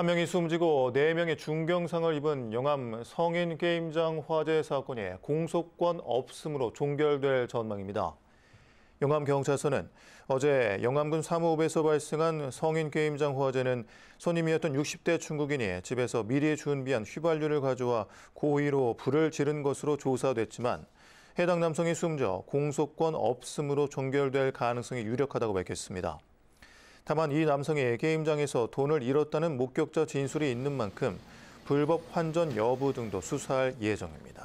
한 명이 숨지고 네명의 중경상을 입은 영암 성인 게임장 화재 사건이 공소권 없음으로 종결될 전망입니다. 영암경찰서는 어제 영암군 사무읍에서 발생한 성인 게임장 화재는 손님이었던 60대 중국인이 집에서 미리 준비한 휘발유를 가져와 고의로 불을 지른 것으로 조사됐지만 해당 남성이 숨져 공소권 없음으로 종결될 가능성이 유력하다고 밝혔습니다. 다만 이 남성의 게임장에서 돈을 잃었다는 목격자 진술이 있는 만큼 불법 환전 여부 등도 수사할 예정입니다.